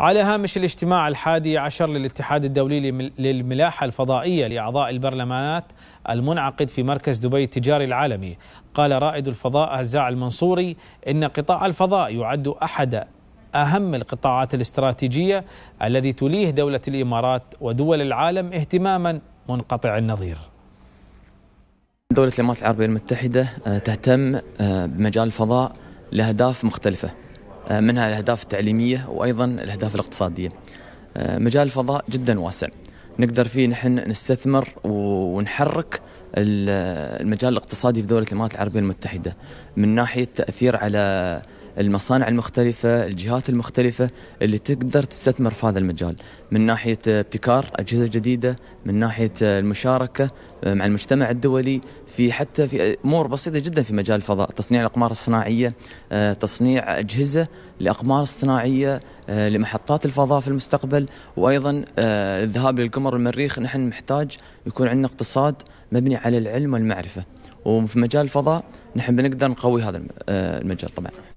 على هامش الاجتماع الحادي عشر للاتحاد الدولي للملاحة الفضائية لأعضاء البرلمانات المنعقد في مركز دبي التجاري العالمي قال رائد الفضاء هزاع المنصوري إن قطاع الفضاء يعد أحد أهم القطاعات الاستراتيجية الذي تليه دولة الإمارات ودول العالم اهتماما منقطع النظير دولة الإمارات العربية المتحدة آه، تهتم آه، بمجال الفضاء لأهداف مختلفة آه، منها الأهداف التعليمية وأيضا الأهداف الاقتصادية آه، مجال الفضاء جدا واسع نقدر فيه نحن نستثمر ونحرك المجال الاقتصادي في دولة الإمارات العربية المتحدة من ناحية تأثير على المصانع المختلفة الجهات المختلفة اللي تقدر تستثمر في هذا المجال من ناحية ابتكار أجهزة جديدة من ناحية المشاركة مع المجتمع الدولي في حتى في أمور بسيطة جدا في مجال الفضاء تصنيع الأقمار الصناعية آه، تصنيع أجهزة لأقمار صناعية آه، لمحطات الفضاء في المستقبل وأيضا آه، الذهاب للقمر والمريخ نحن محتاج يكون عندنا اقتصاد مبني على العلم والمعرفة وفي مجال الفضاء نحن بنقدر نقوي هذا المجال طبعا